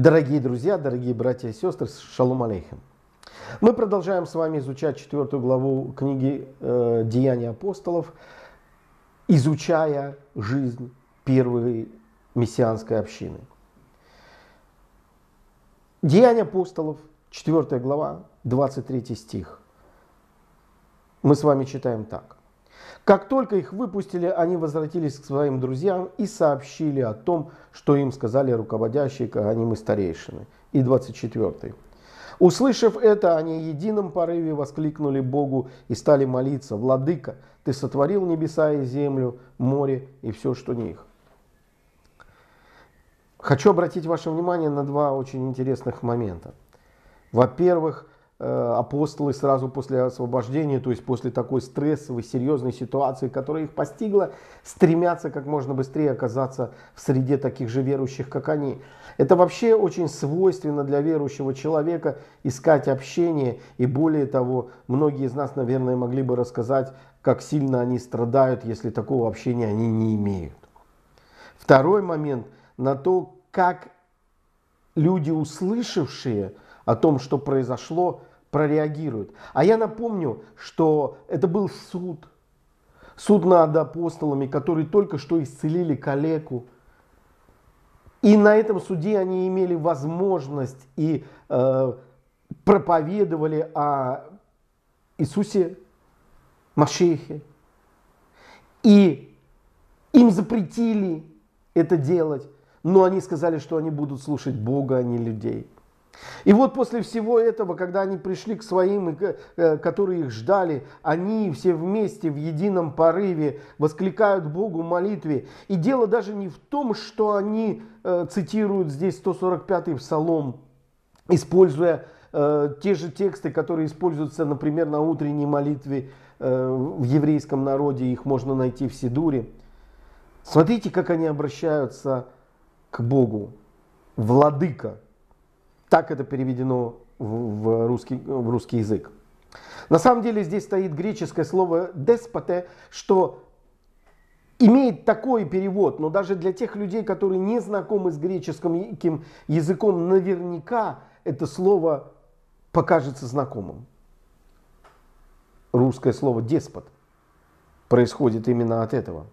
Дорогие друзья, дорогие братья и сестры, шалом алейхим. Мы продолжаем с вами изучать четвертую главу книги э, «Деяния апостолов», изучая жизнь первой мессианской общины. Деяния апостолов, четвертая глава, 23 стих. Мы с вами читаем так. Как только их выпустили, они возвратились к своим друзьям и сообщили о том, что им сказали руководящие Каанимы старейшины. И 24. Услышав это, они едином порыве воскликнули Богу и стали молиться. «Владыка, ты сотворил небеса и землю, море и все, что не их. Хочу обратить ваше внимание на два очень интересных момента. Во-первых, Э, апостолы сразу после освобождения, то есть после такой стрессовой, серьезной ситуации, которая их постигла, стремятся как можно быстрее оказаться в среде таких же верующих, как они. Это вообще очень свойственно для верующего человека искать общение. И более того, многие из нас, наверное, могли бы рассказать, как сильно они страдают, если такого общения они не имеют. Второй момент на то, как люди, услышавшие, о том, что произошло, прореагируют. А я напомню, что это был суд. Суд над апостолами, которые только что исцелили калеку. И на этом суде они имели возможность и э, проповедовали о Иисусе Машехе. И им запретили это делать, но они сказали, что они будут слушать Бога, а не людей. И вот после всего этого, когда они пришли к своим, э, которые их ждали, они все вместе в едином порыве воскликают Богу в молитве. И дело даже не в том, что они э, цитируют здесь 145-й псалом, используя э, те же тексты, которые используются, например, на утренней молитве в еврейском народе, их можно найти в Сидуре. Смотрите, как они обращаются к Богу. Владыка – так это переведено в, в, русский, в русский язык. На самом деле здесь стоит греческое слово деспоте, что имеет такой перевод, но даже для тех людей, которые не знакомы с греческим языком, наверняка это слово покажется знакомым. Русское слово деспот происходит именно от этого.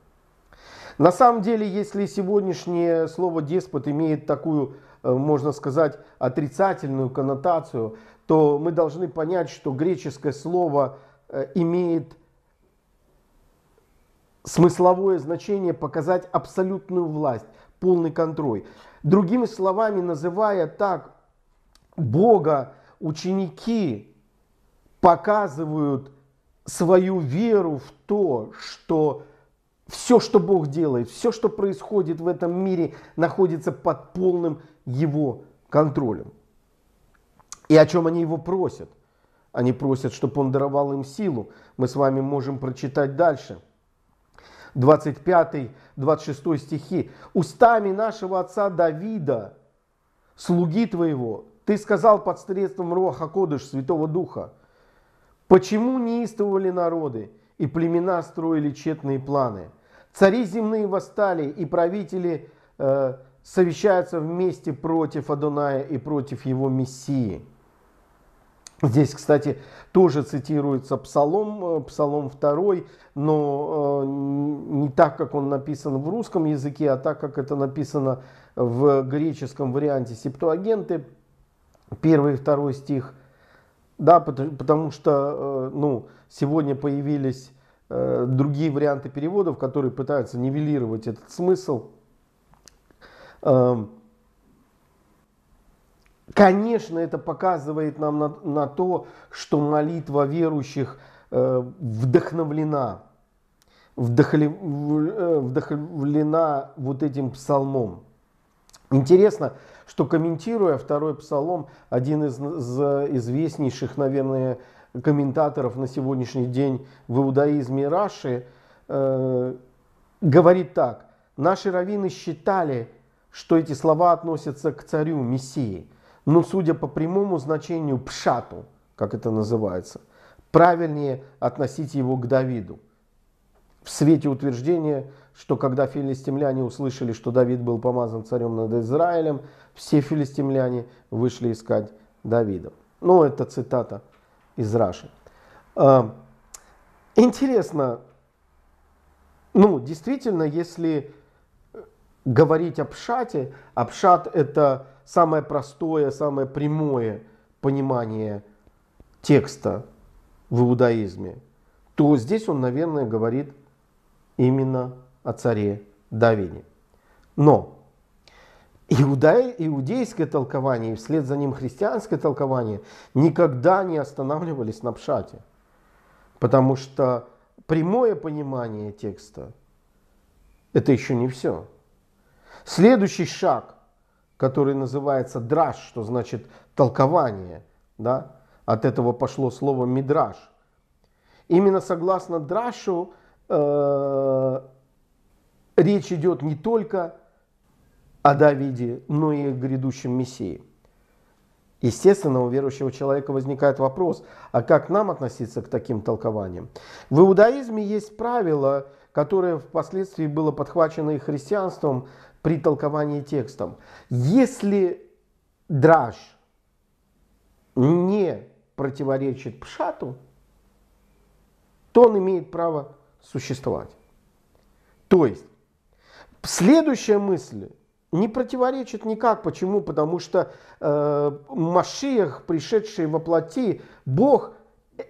На самом деле, если сегодняшнее слово деспот имеет такую Э, можно сказать, отрицательную коннотацию, то мы должны понять, что греческое слово э, имеет смысловое значение показать абсолютную власть, полный контроль. Другими словами, называя так Бога, ученики показывают свою веру в то, что все, что Бог делает, все, что происходит в этом мире, находится под полным его контролем. И о чем они его просят? Они просят, чтобы он даровал им силу. Мы с вами можем прочитать дальше. 25-26 стихи. «Устами нашего отца Давида, слуги твоего, ты сказал под средством Руаха Кодыш, Святого Духа, почему неистовывали народы, и племена строили тщетные планы. Цари земные восстали, и правители э, совещаются вместе против Адоная и против его Мессии. Здесь, кстати, тоже цитируется Псалом, э, Псалом 2, но э, не так, как он написан в русском языке, а так, как это написано в греческом варианте Септуагенты, первый и второй стих – да, потому что э, ну, сегодня появились э, другие варианты переводов, которые пытаются нивелировать этот смысл. Эм, конечно, это показывает нам на, на то, что молитва верующих э, вдохновлена, вдохли, вдохновлена вот этим псалмом. Интересно, что комментируя второй псалом, один из, из известнейших, наверное, комментаторов на сегодняшний день в иудаизме Раши э, говорит так. Наши раввины считали, что эти слова относятся к царю Мессии, но судя по прямому значению пшату, как это называется, правильнее относить его к Давиду. В свете утверждения что когда филистимляне услышали, что Давид был помазан царем над Израилем, все филистимляне вышли искать Давида. Ну, это цитата из Раши. А, интересно, ну, действительно, если говорить о пшате, а пшат – это самое простое, самое прямое понимание текста в иудаизме, то здесь он, наверное, говорит именно о царе Давиде. Но иудай, иудейское толкование и вслед за ним христианское толкование никогда не останавливались на пшате, потому что прямое понимание текста – это еще не все. Следующий шаг, который называется драж, что значит толкование, да, от этого пошло слово мидраж. Именно согласно драшу э, речь идет не только о Давиде, но и о грядущем Мессии. Естественно, у верующего человека возникает вопрос, а как нам относиться к таким толкованиям? В иудаизме есть правило, которое впоследствии было подхвачено и христианством при толковании текстом. Если драж не противоречит пшату, то он имеет право существовать. То есть Следующая мысль не противоречит никак. Почему? Потому что э, Машиях, пришедший во плоти, Бог э,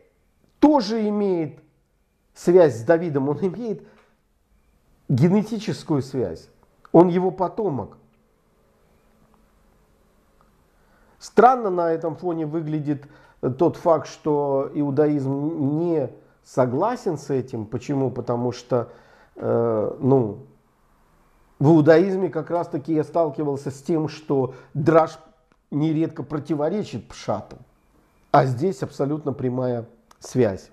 тоже имеет связь с Давидом, он имеет генетическую связь. Он его потомок. Странно на этом фоне выглядит э, тот факт, что иудаизм не согласен с этим. Почему? Потому что, э, ну, в иудаизме как раз-таки я сталкивался с тем, что драж нередко противоречит пшатам, а здесь абсолютно прямая связь.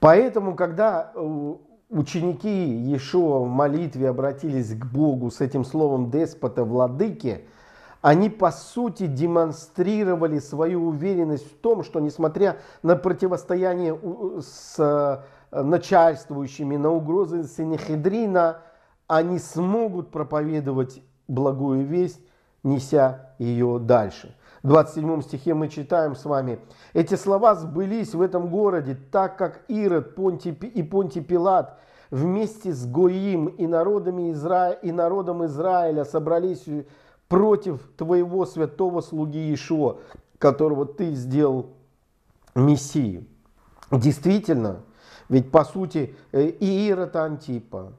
Поэтому, когда э, ученики Иешуа в молитве обратились к Богу с этим словом деспота, владыки, они по сути демонстрировали свою уверенность в том, что несмотря на противостояние с Э, начальствующими, на угрозы синехидрина, они смогут проповедовать благую весть, неся ее дальше. В 27 стихе мы читаем с вами. «Эти слова сбылись в этом городе, так как Ирод Понти, и Понти Пилат вместе с Гоим и, народами Изра... и народом Израиля собрались против твоего святого слуги Ишуа, которого ты сделал Мессией». Действительно, ведь по сути э, и Ирод Антипа,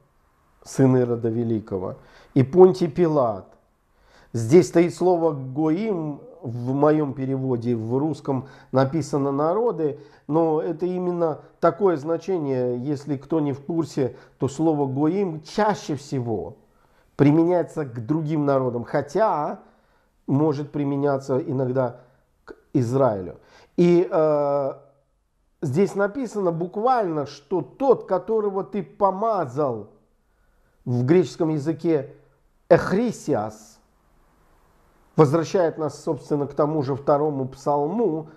сын Ирода Великого, и Понтий Пилат. Здесь стоит слово «гоим», в моем переводе, в русском написано «народы», но это именно такое значение, если кто не в курсе, то слово «гоим» чаще всего применяется к другим народам, хотя может применяться иногда к Израилю. И э, Здесь написано буквально, что тот, которого ты помазал в греческом языке «эхрисиас», возвращает нас, собственно, к тому же второму псалму,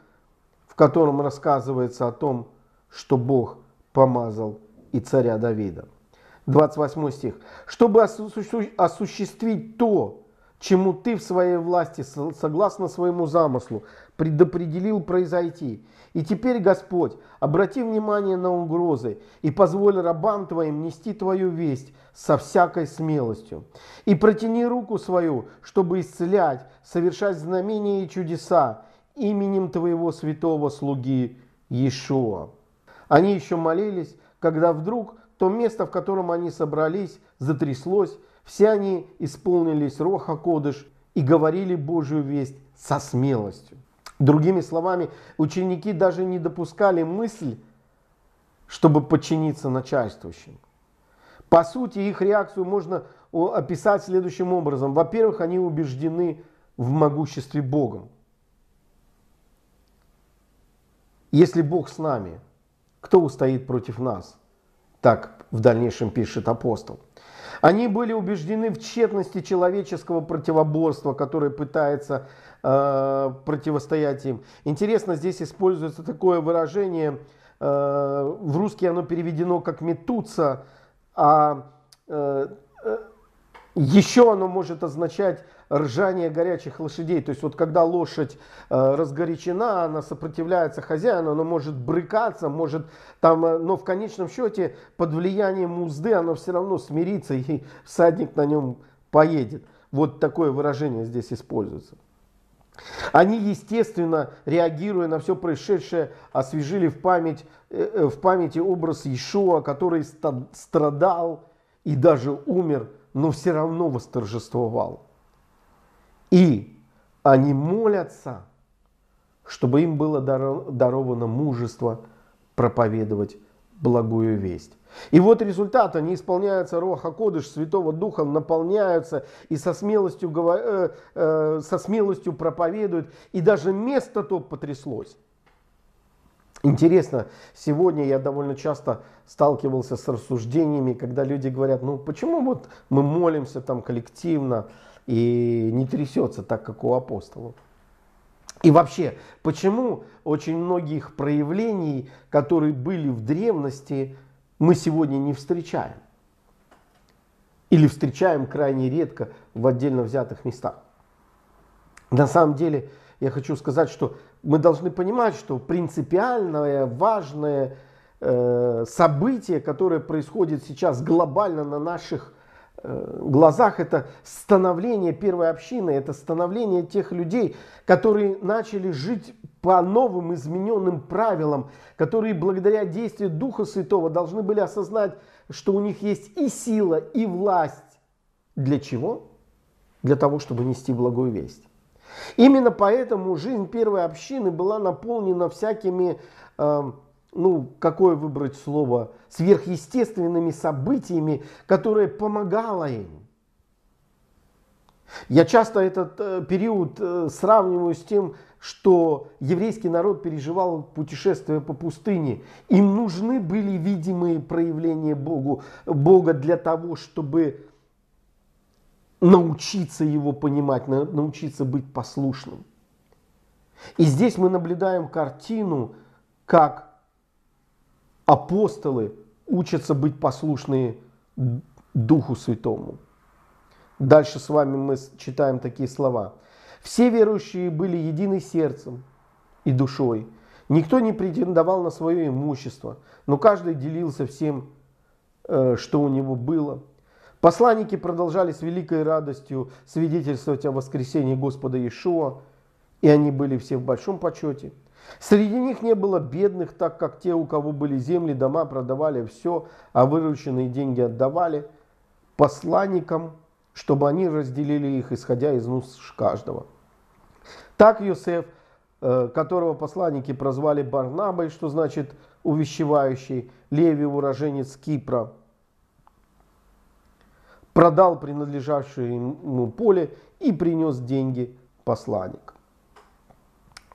в котором рассказывается о том, что Бог помазал и царя Давида. 28 стих. «Чтобы осуществить то, чему ты в своей власти, согласно своему замыслу, предопределил произойти. И теперь, Господь, обрати внимание на угрозы и позволь рабам Твоим нести Твою весть со всякой смелостью. И протяни руку свою, чтобы исцелять, совершать знамения и чудеса именем Твоего святого слуги Иешуа. Они еще молились, когда вдруг то место, в котором они собрались, затряслось, все они исполнились Роха Кодыш и говорили Божью весть со смелостью. Другими словами, ученики даже не допускали мысль, чтобы подчиниться начальствующим. По сути, их реакцию можно описать следующим образом. Во-первых, они убеждены в могуществе Богом. Если Бог с нами, кто устоит против нас? Так в дальнейшем пишет апостол. Они были убеждены в тщетности человеческого противоборства, которое пытается э, противостоять им. Интересно, здесь используется такое выражение, э, в русский оно переведено как «метутся», а э, э еще оно может означать ржание горячих лошадей. То есть вот когда лошадь э, разгорячена, она сопротивляется хозяину, она может брыкаться, может там, э, но в конечном счете под влиянием узды она все равно смирится и всадник на нем поедет. Вот такое выражение здесь используется. Они, естественно, реагируя на все происшедшее, освежили в, память, э, э в памяти образ Ишуа, который страдал и даже умер – но все равно восторжествовал. И они молятся, чтобы им было даровано мужество проповедовать благую весть. И вот результат, они исполняются Роха Кодыш, Святого Духа, наполняются и со смелостью, э, э, со смелостью проповедуют, и даже место то потряслось. Интересно, сегодня я довольно часто сталкивался с рассуждениями, когда люди говорят, ну почему вот мы молимся там коллективно и не трясется так, как у апостолов. И вообще, почему очень многих проявлений, которые были в древности, мы сегодня не встречаем? Или встречаем крайне редко в отдельно взятых местах? На самом деле, я хочу сказать, что мы должны понимать, что принципиальное, важное э, событие, которое происходит сейчас глобально на наших э, глазах, это становление первой общины, это становление тех людей, которые начали жить по новым измененным правилам, которые благодаря действию Духа Святого должны были осознать, что у них есть и сила, и власть. Для чего? Для того, чтобы нести благую весть. Именно поэтому жизнь первой общины была наполнена всякими, э, ну, какое выбрать слово, сверхъестественными событиями, которые помогало им. Я часто этот э, период э, сравниваю с тем, что еврейский народ переживал путешествие по пустыне. Им нужны были видимые проявления Богу, Бога для того, чтобы научиться его понимать, научиться быть послушным. И здесь мы наблюдаем картину, как апостолы учатся быть послушными Духу Святому. Дальше с вами мы читаем такие слова. Все верующие были едины сердцем и душой. Никто не претендовал на свое имущество, но каждый делился всем, э, что у него было – Посланники продолжали с великой радостью свидетельствовать о воскресении Господа Иешуа, и они были все в большом почете. Среди них не было бедных, так как те, у кого были земли, дома продавали все, а вырученные деньги отдавали посланникам, чтобы они разделили их, исходя из нужд каждого. Так Йосеф, э, которого посланники прозвали Барнабой, что значит увещевающий, Леви уроженец Кипра – продал принадлежавшее ему поле и принес деньги посланник.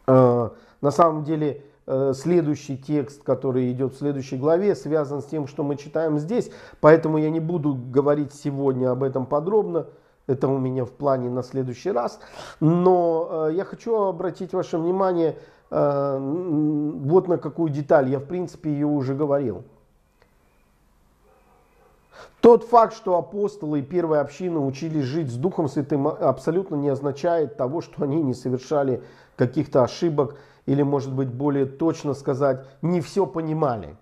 Э, на самом деле, э, следующий текст, который идет в следующей главе, связан с тем, что мы читаем здесь, поэтому я не буду говорить сегодня об этом подробно, это у меня в плане на следующий раз, но э, я хочу обратить ваше внимание вот на какую деталь, я в принципе ее уже говорил – тот факт, что апостолы и первая община учились жить с Духом Святым, абсолютно не означает того, что они не совершали каких-то ошибок, или, может быть, более точно сказать, не все понимали.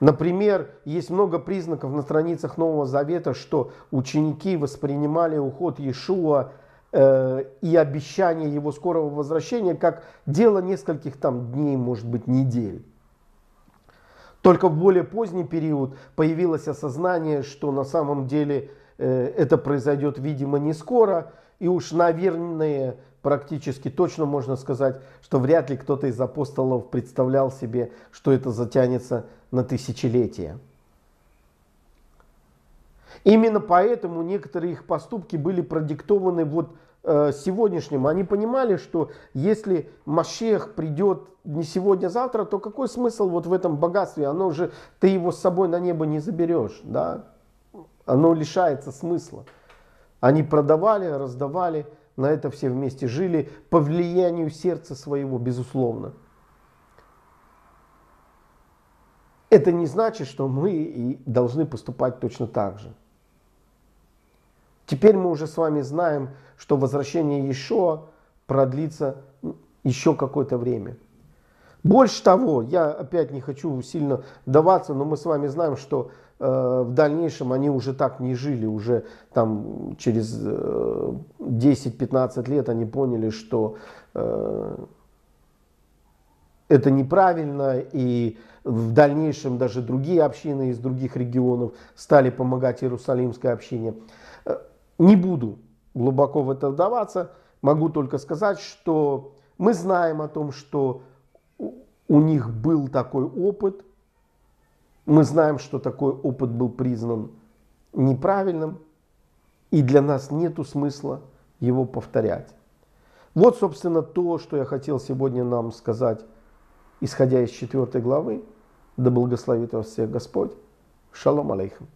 Например, есть много признаков на страницах Нового Завета, что ученики воспринимали уход Иешуа э, и обещание его скорого возвращения как дело нескольких там дней, может быть, недель. Только в более поздний период появилось осознание, что на самом деле э, это произойдет, видимо, не скоро. И уж, наверное, практически точно можно сказать, что вряд ли кто-то из апостолов представлял себе, что это затянется на тысячелетия. Именно поэтому некоторые их поступки были продиктованы вот э, сегодняшним. Они понимали, что если Машех придет не сегодня, а завтра, то какой смысл вот в этом богатстве? Оно же, ты его с собой на небо не заберешь, да? Оно лишается смысла. Они продавали, раздавали, на это все вместе жили по влиянию сердца своего, безусловно. Это не значит, что мы и должны поступать точно так же. Теперь мы уже с вами знаем, что возвращение Ишоа продлится еще какое-то время. Больше того, я опять не хочу сильно даваться, но мы с вами знаем, что э, в дальнейшем они уже так не жили, уже там через э, 10-15 лет они поняли, что э, это неправильно, и в дальнейшем даже другие общины из других регионов стали помогать Иерусалимской общине. Э, не буду глубоко в это вдаваться, могу только сказать, что мы знаем о том, что у них был такой опыт, мы знаем, что такой опыт был признан неправильным, и для нас нет смысла его повторять. Вот, собственно, то, что я хотел сегодня нам сказать, исходя из 4 главы. Да благословит вас всех Господь. Шалом алейхам.